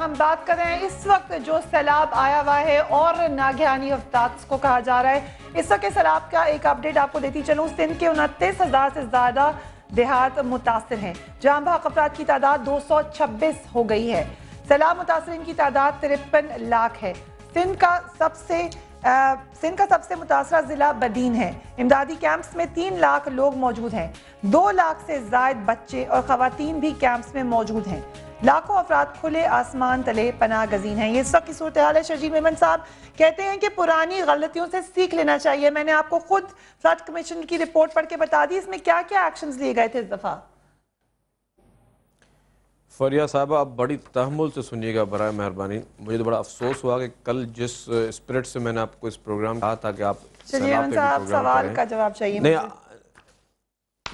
हम बात कर रहे हैं इस वक्त जो सैलाब आया हुआ है और नागहानी अवताज को कहा जा रहा है इस वक्त सैलाब का एक अपडेट आपको देती चलूँ सिंध के उनतीस हज़ार से ज़्यादा देहात मुतासर हैं जहाँ भाग अफराद की तादाद दो सौ छब्बीस हो गई है सैलाब मुतासरीन की तादाद तिरपन लाख है सिंध का सबसे सिंध का सबसे मुतासर ज़िला बदीन है इमदादी कैंप्स में तीन लाख लोग मौजूद हैं दो लाख से जायद बच्चे और ख़वान भी कैंप्स में मौजूद हैं लाखों अफराद खुले आसमान तले पना गजीन है ये इस वक्त की सूरत हाल है शजीब मेमन साहब कहते हैं कि पुरानी गलतियों से सीख लेना चाहिए मैंने आपको खुद फ्लड कमीशन की रिपोर्ट पढ़ के बता दी इसमें क्या क्या एक्शन लिए गए थे इस दफ़ा फरिया साहब आप बड़ी तहमुल से सुनिएगा बर मेहरबानी मुझे तो बड़ा अफसोस हुआ कि कल जिस स्पिरिट से मैंने आपको इस प्रोग्राम कहा था कि आप सवाल का जवाब चाहिए नहीं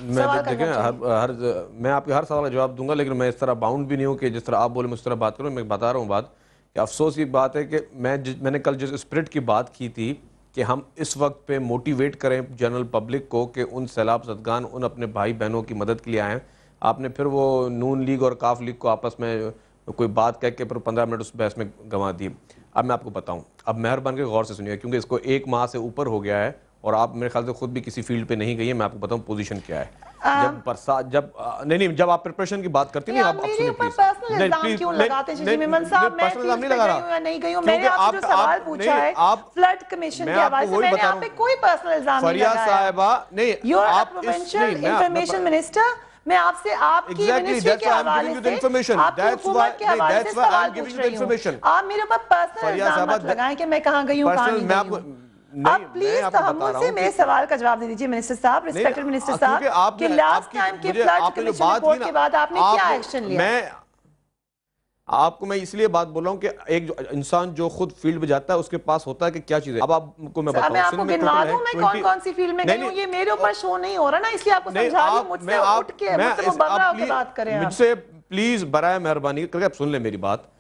मैं देखें हर हर मैं आपके हर सवाल का जवाब दूंगा लेकिन मैं इस तरह बाउंड भी नहीं हूँ कि जिस तरह आप बोले मैं उस तरह बात करूँ मैं बता रहा हूँ बात कि अफसोस की बात है कि मैं जिस मैंने कल जिस स्प्रिट की बात की थी कि हम इस वक्त पे मोटिवेट करें जनरल पब्लिक को कि उन सैलाब सदगान उन अपने भाई बहनों की मदद के लिए आएँ आपने फिर वो नून लीग और काफ लीग को आपस में कोई बात कह के फिर पंद्रह मिनट उस बहस में गंवा दी अब मैं आपको बताऊँ अब मेहरबान के गौर से सुनिए क्योंकि इसको एक माह से ऊपर हो गया है और आप मेरे ख्याल से खुद भी किसी फील्ड पे नहीं गई है मैं आपको बताऊँ पोजीशन क्या है जब जब नहीं नहीं जब आप प्रिपरेशन की बात करती नहीं आप सुनिए प्लीज नहीं क्यों लगाते जी मेमन साहब मैं पर्सनल नहीं लगा रहा नहीं गई हूं मैंने आपसे सवाल पूछा है आप फ्लड कमीशन के हवाले से मैंने आप पे कोई पर्सनल इल्जाम नहीं लगाया फरिया नहीं आप इंफॉर्मेशन मिनिस्टर मैं आपसे आपकी exactly, मिनिस्ट्री के हवाले से आप मेरे ऊपर पर्सनल इल्जाम लगाएं कि मैं कहां गई हूं आप प्लीज तहमुल से मेरे सवाल का जवाब दे दीजिए मिनिस्टर साहब रिस्पेक्टेड मिनिस्टर साहब कि लास्ट टाइम के फ्लड कमीशन रिपोर्ट के बाद आपने क्या एक्शन लिया मैं आपको मैं इसलिए बात बोल रहा हूँ कि एक इंसान जो खुद फील्ड में जाता है उसके पास होता है कि क्या चीज है अब आपको मैं अच्छा, बताऊं मैं आपको गिनवा मैं कौन कौन सी फील्ड में गई ये मेरे ऊपर शो नहीं हो रहा ना इसलिए आपको समझा उठ के बात करें मुझसे प्लीज बरा मेहरबानी करके आप सुन ले मेरी बात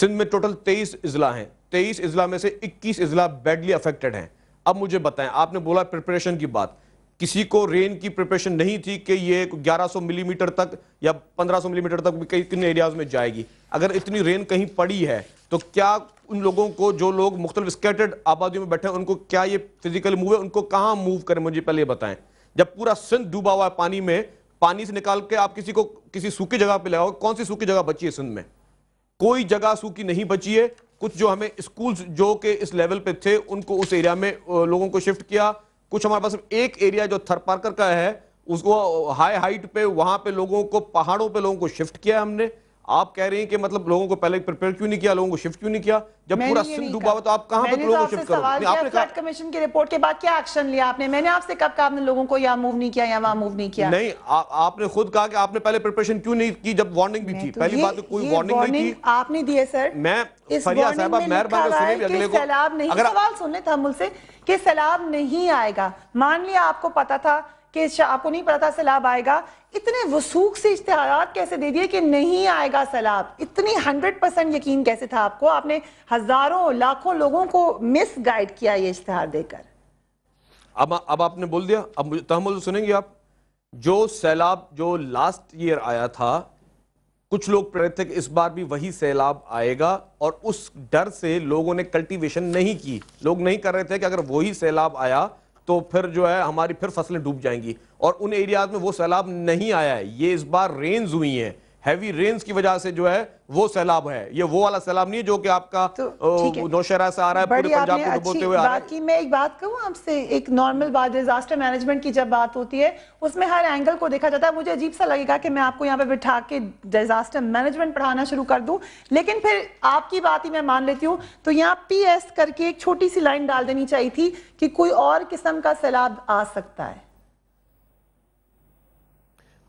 सिंध में टोटल 23 अजला हैं 23 इजला में से 21 अजला बैडली अफेक्टेड हैं अब मुझे बताएं आपने बोला प्रिपरेशन की बात किसी को रेन की प्रिपरेशन नहीं थी कि ये 1100 मिलीमीटर mm तक या 1500 मिलीमीटर mm तक कई कितने एरियाज में जाएगी अगर इतनी रेन कहीं पड़ी है तो क्या उन लोगों को जो लोग मुख्तलिफ स्केटेड आबादियों में बैठे हैं उनको क्या ये फिजिकल मूव है उनको कहाँ मूव करें मुझे पहले बताएं जब पूरा सिंध डूबा हुआ है पानी में पानी से निकाल के आप किसी को किसी सूखी जगह पर लगाओ कौन सी सूखी जगह बची है सिंध में कोई जगह सूखी नहीं बची है कुछ जो हमें स्कूल्स जो के इस लेवल पे थे उनको उस एरिया में लोगों को शिफ्ट किया कुछ हमारे पास एक एरिया जो थरपारकर का है उसको हाई हाइट पे वहां पे लोगों को पहाड़ों पे लोगों को शिफ्ट किया हमने आप कह रहे हैं कि मतलब लोगों को पहले प्रिपेयर क्यों नहीं किया लोगों को शिफ्ट क्यों नहीं किया जब पूरा सिंध डूबा हुआ तो आप कहां तक लोगों को शिफ्ट करोगे आपने कहा कमीशन की रिपोर्ट के बाद क्या एक्शन लिया आपने मैंने आपसे कब कहा आपने लोगों को यहां मूव नहीं किया या वहां मूव नहीं किया नहीं आपने खुद कहा कि आपने पहले प्रिपरेशन क्यों नहीं की जब वार्निंग भी थी तो पहली बात तो कोई वार्निंग नहीं थी आपने दिए सर मैं फरिया साहब मेहरबानी सुने भी अगले को सैलाब नहीं सवाल सुन लें तहमुल से कि सैलाब नहीं आएगा मान लिया आपको पता था कि आपको नहीं पता था सैलाब आएगा इतने वसूख से इश्तहार कैसे दे दिए कि नहीं आएगा सैलाब इतनी हंड्रेड परसेंट यकीन कैसे था आपको आपने हजारों लाखों लोगों को मिस गाइड किया ये इश्तहार देकर अब अब आपने बोल दिया अब मुझे तहमुल सुनेंगे आप जो सैलाब जो लास्ट ईयर आया था कुछ लोग प्रेरित थे कि इस बार भी वही सैलाब आएगा और उस डर से लोगों ने कल्टीवेशन नहीं की लोग नहीं कर रहे थे कि अगर वही सैलाब आया तो फिर जो है हमारी फिर फसलें डूब जाएंगी और उन एरियाज में वो सैलाब नहीं आया है ये इस बार रेंज हुई हैं हैवी रेन्स की वजह से जो है वो सैलाब है ये वो वाला सैलाब नहीं है जो कि आपका तो, नौशहरा से आ रहा है पूरे पंजाब को डुबोते हुए आ रहा है बाकी मैं एक बात कहूँ आपसे एक नॉर्मल बात डिजास्टर मैनेजमेंट की जब बात होती है उसमें हर एंगल को देखा जाता है मुझे अजीब सा लगेगा कि मैं आपको यहाँ पे बिठा के डिजास्टर मैनेजमेंट पढ़ाना शुरू कर दूँ लेकिन फिर आपकी बात ही मैं मान लेती हूँ तो यहाँ पी एस करके एक छोटी सी लाइन डाल देनी चाहिए थी कि कोई और किस्म का सैलाब आ सकता है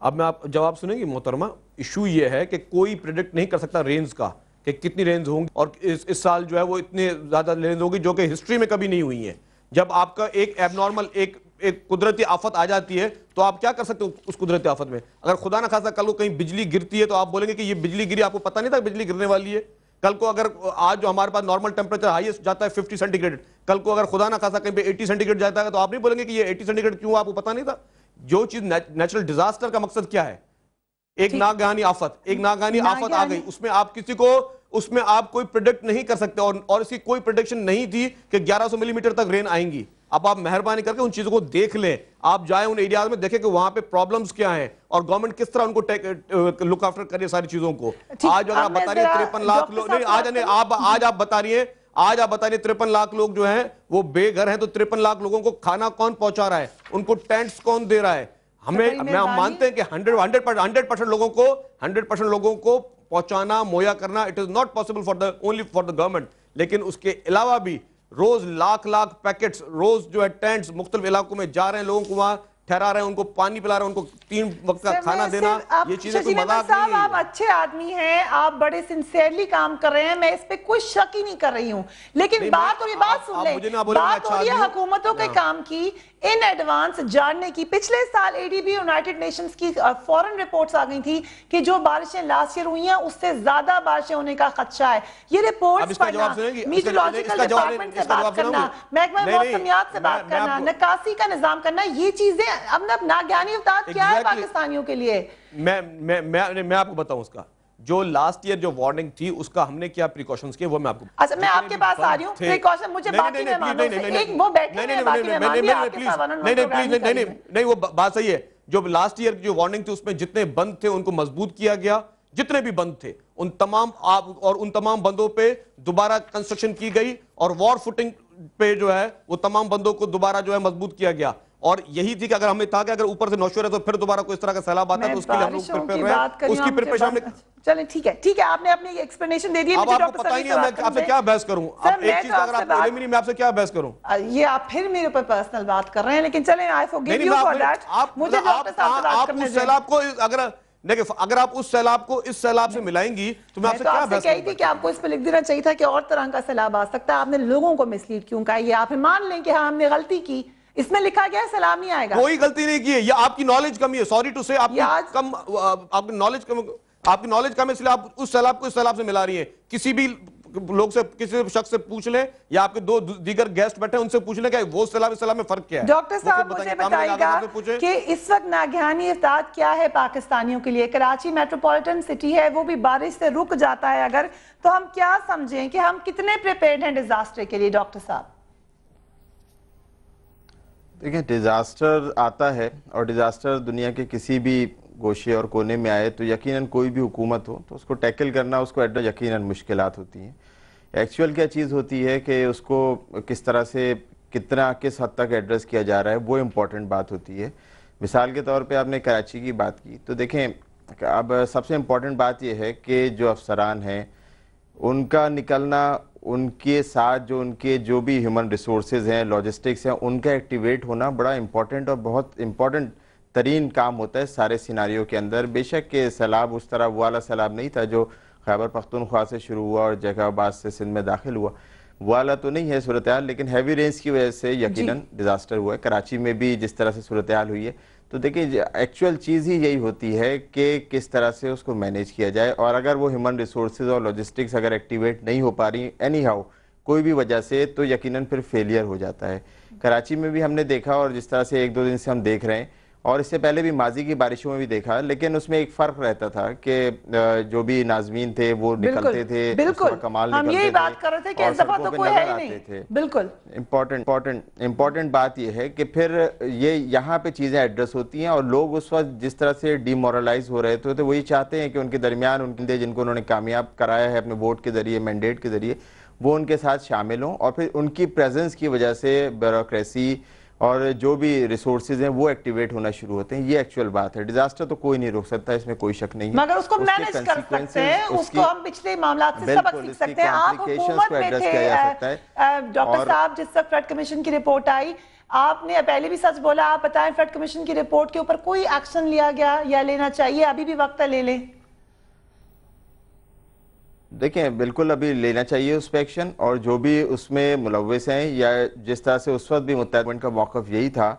अब मैं आप जवाब सुनेंगी मोहतरमा इशू ये है कि कोई प्रिडिक्ट नहीं कर सकता रेंज का कि कितनी रेंज होंगी और इस इस साल जो है वो इतने ज़्यादा रेंज होगी जो कि हिस्ट्री में कभी नहीं हुई है जब आपका एक एबनॉर्मल एक एक कुदरती आफत आ जाती है तो आप क्या कर सकते हो उस कुदरती आफत में अगर खुदा ना खासा कल को कहीं बिजली गिरती है तो आप बोलेंगे कि ये बिजली गिरी आपको पता नहीं था बिजली गिरने वाली है कल को अगर आज जो हमारे पास नॉर्मल टेम्परेचर हाईएस्ट जाता है 50 सेंटीग्रेड कल को अगर खुदा ना खासा कहीं पे 80 सेंटीग्रेड जाता है तो आप नहीं बोलेंगे कि ये 80 सेंटीग्रेड क्यों आपको पता नहीं था जो चीज़ नेचुरल डिजास्टर का मकसद क्या है एक नागानी आफत एक नागानी आफत आ गई उसमें आप किसी को उसमें आप कोई प्रोडक्ट नहीं कर सकते और और इसकी कोई प्रोडक्शन नहीं थी कि 1100 मिलीमीटर तक रेन आएंगी अब आप मेहरबानी करके उन चीज़ों को देख लें आप जाए उन एरियाज में देखें कि वहां पे प्रॉब्लम्स क्या हैं और गवर्नमेंट किस तरह उनको लुक आफ्टर करे सारी चीज़ों को आज अगर आप बता रही है तिरपन लाख लोग नहीं आज आप आज आप बता रही है आज आप बता रहे तिरपन लाख लोग जो है वो बेघर है तो तिरपन लाख लोगों को खाना कौन पहुंचा रहा है उनको टेंट्स कौन दे रहा है हमें मैं हम मानते हैं कि हंड्रेड हंड्रेड हंड्रेड परसेंट लोगों को हंड्रेड परसेंट लोगों को पहुंचाना मुहैया करना it is not possible for the only for the government लेकिन उसके अलावा भी रोज लाख लाख पैकेट्स रोज जो है टेंट्स मुख्तलिफ इलाकों में जा रहे हैं लोगों को वहां ठहरा रहे हैं उनको पानी पिला रहे हैं उनको तीन वक्त का खाना देना ये चीजें तो मजाक नहीं है आप अच्छे आदमी हैं आप बड़े सिंसियरली काम कर रहे हैं मैं इस पर कुछ शक ही नहीं कर रही हूँ लेकिन बात और ये बात सुन ले अच्छा हुकूमतों के हाँ। काम की इन एडवांस जानने की पिछले साल एडीबी यूनाइटेड नेशंस की फॉरेन रिपोर्ट्स आ गई थी कि जो बारिशें लास्ट ईयर हुई हैं उससे ज्यादा बारिशें होने का खदशा है ये रिपोर्ट्स पढ़ना मीटोलॉजिकल डिपार्टमेंट से बात करना महकमा मौसमियात से बात करना नक्कासी का निजाम करना ये चीजें जो लास्ट ईयर जो वार्निंग थी उसका हमने क्या वो मैं आपको अच्छा, मैं आपके पास आ रही हूँ वो बात सही है जो लास्ट ईयर जो वार्निंग थी उसमें जितने बंद थे उनको मजबूत किया गया जितने भी बंद थे उन तमाम आप और उन तमाम बंदों पे दोबारा कंस्ट्रक्शन की गई और वॉर फुटिंग पे जो है वो तमाम बंदों को दोबारा जो है मजबूत किया गया और यही थी कि अगर हमें था कि अगर ऊपर से नौशोर है तो फिर दोबारा कोई इस तरह का सैलाब आता तो उसके लिए हम प्रिपेयर रहे उसकी प्रिपरेशन हमने चलिए ठीक है ठीक है आपने अपनी एक्सप्लेनेशन दे दी अब आपको पता ही तो नहीं मैं आपसे क्या बहस करूं आप एक चीज अगर आप बोले नहीं मैं आपसे क्या बहस करूं ये आप फिर मेरे ऊपर पर्सनल बात कर रहे हैं लेकिन चलें I forgive you for that मुझे मतलब आप उस सैलाब को अगर अगर आप उस सैलाब को इस सैलाब से मिलाएंगी तो मैं आपसे तो क्या आपसे कही थी कि आपको इस पर लिख देना चाहिए था कि और तरह का सैलाब आ सकता है आपने लोगों को मिसलीड क्यों कहा ये आप मान लें कि हाँ हमने गलती की इसमें लिखा गया सलामी आएगा कोई गलती नहीं की है या आपकी नॉलेज कमी है सॉरी टू से आपकी कम आपकी नॉलेज कम आपकी नॉलेज कम है इसलिए आप उस सैलाब को इस सैलाब से मिला रही है किसी भी लोग से किसी शख्स से पूछ लें या आपके दो दीगर गेस्ट बैठे उनसे पूछ लें वो सलाम सलाम में फर्क क्या है डॉक्टर साहब मुझे बताएगा कि इस वक्त नागहानी इफ्ताद क्या है पाकिस्तानियों के लिए कराची मेट्रोपॉलिटन सिटी है वो भी बारिश से रुक जाता है अगर तो हम क्या समझें कि हम कितने प्रिपेयर्ड हैं डिजास्टर के लिए डॉक्टर साहब देखिए डिज़ास्टर आता है और डिज़ास्टर दुनिया के किसी भी गोशे और कोने में आए तो यकीनन कोई भी हुकूमत हो तो उसको टैकल करना उसको एड यकीनन मुश्किल होती हैं एक्चुअल क्या चीज़ होती है कि उसको किस तरह से कितना किस हद तक एड्रेस किया जा रहा है वो इम्पॉर्टेंट बात होती है मिसाल के तौर पे आपने कराची की बात की तो देखें अब सबसे इम्पॉर्टेंट बात यह है कि जो अफसरान हैं उनका निकलना उनके साथ जो उनके जो भी ह्यूमन रिसोर्सेज हैं लॉजिस्टिक्स हैं उनका एक्टिवेट होना बड़ा इम्पॉर्टेंट और बहुत इम्पॉर्टेंट तरीन काम होता है सारे सिनारियों के अंदर बेशक के सैलाब उस तरह वाला सैलाब नहीं था जो खैबर पख्तनख्वा से शुरू हुआ और जैकबाबाद से सिंध में दाखिल हुआ वाला तो नहीं है सूरत लेकिन हैवी रेंज की वजह से यकीनन डिज़ास्टर हुआ है कराची में भी जिस तरह से सूरत हाल हुई है तो देखिए एक्चुअल चीज़ ही यही होती है कि किस तरह से उसको मैनेज किया जाए और अगर वो ह्यूमन रिसोर्सेज और लॉजिस्टिक्स अगर एक्टिवेट नहीं हो पा रही एनी हाउ कोई भी वजह से तो यकीनन फिर फेलियर हो जाता है कराची में भी हमने देखा और जिस तरह से एक दो दिन से हम देख रहे हैं और इससे पहले भी माजी की बारिशों में भी देखा लेकिन उसमें एक फर्क रहता था कि जो भी नाजमीन थे वो निकलते थे बिल्कुल कमाल हम यही बात कर रहे थे कि तो कोई है ही नहीं थे बिल्कुल इम्पोर्टेंट इम्पोर्टेंट इम्पोर्टेंट बात यह है कि फिर ये यहाँ पे चीज़ें एड्रेस होती हैं और लोग उस वक्त जिस तरह से डिमोरलाइज हो रहे थे तो वही चाहते हैं कि उनके दरमियान उनके जिनको उन्होंने कामयाब कराया है अपने वोट के जरिए मैंडेट के जरिए वो उनके साथ शामिल हों और फिर उनकी प्रेजेंस की वजह से ब्यूरोसी और जो भी रिसोर्सेज हैं वो एक्टिवेट होना शुरू होते हैं ये एक्चुअल बात है डिजास्टर तो कोई नहीं रोक सकता इसमें कोई शक नहीं है मगर उसको मैनेज कर सकते हैं उसको हम पिछले मामला से सबक सीख सकते हैं आप हुकूमत में थे डॉक्टर साहब जिस वक्त फ्लड कमीशन की रिपोर्ट आई आपने पहले भी सच बोला आप बताएं फ्लड कमीशन की रिपोर्ट के ऊपर कोई एक्शन लिया गया या लेना चाहिए अभी भी वक्त ले लें देखें बिल्कुल अभी लेना चाहिए उस पर एक्शन और जो भी उसमें मुलविस हैं या जिस तरह से उस वक्त भी मुतमेंट का मौक़ यही था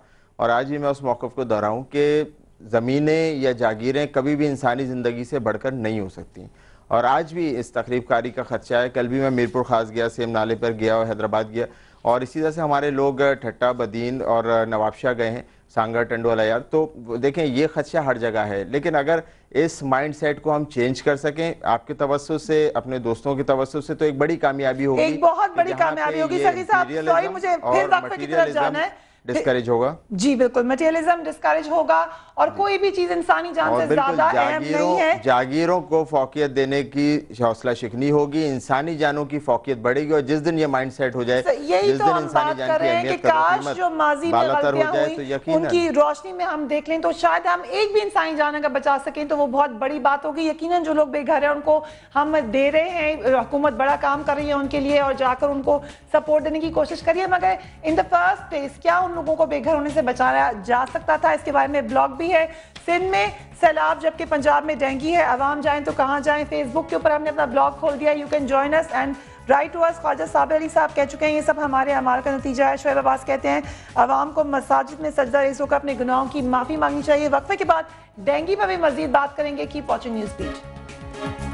और आज भी मैं उस मौक़ को दोहराऊँ कि ज़मीनें या जागीरें कभी भी इंसानी ज़िंदगी से बढ़कर नहीं हो सकती और आज भी इस तकरीबकारी का ख़र्चा है कल भी मैं मीरपुर खास गया सेम नाले पर गया और हैदराबाद गया और इसी तरह से हमारे लोग ठट्टा बदीन और नवाबशाह गए हैं सांगर टंडोला यार तो देखें ये खदशा हर जगह है लेकिन अगर इस माइंड सेट को हम चेंज कर सकें आपके तवस्सु से अपने दोस्तों के तवस्सु से तो एक बड़ी कामयाबी होगी एक बहुत बड़ी कामयाबी होगी सखी साहब सॉरी मुझे फिर वक्त की तरफ जाना है डिस्करेज होगा जी बिल्कुल मटेरियलिज्म डिस्करेज होगा और कोई भी चीज इंसानी जान से ज्यादा अहम नहीं है जागीरों को फौकियत देने की हौसला शिकनी होगी इंसानी जानों की फौकियत बढ़ेगी और जिस दिन ये माइंड सेट हो जाए यही जिस तो दिन हम इंसानी बात कर रहे हैं कि काश जो माजी में गलतियां हुई तो उनकी रोशनी में हम देख लें तो शायद हम एक भी इंसानी जान अगर बचा सकें तो वो बहुत बड़ी बात होगी यकीन जो लोग बेघर है उनको हम दे रहे हैं हुकूमत बड़ा काम कर रही है उनके लिए और जाकर उनको सपोर्ट देने की कोशिश करिए मगर इन द फर्स्ट प्लेस क्या उन लोगों को बेघर होने से बचाया जा सकता था इसके बारे में ब्लॉग भी है सिंध में सैलाब जबकि पंजाब में डेंगी है आवाम जाएँ तो कहाँ जाएँ फेसबुक के ऊपर हमने अपना ब्लॉग खोल दिया you can join us and write to us Khwaja साहब अली साहब कह चुके हैं ये सब हमारे अमाल का नतीजा है शुएब अब्बास कहते हैं आवाम को मसाजिद में सजदा रेस होकर अपने गुनाहों की माफ़ी मांगनी चाहिए वक्फे के बाद डेंगी पर भी मजीद बात करेंगे की पॉचिंग न्यूज़ बीट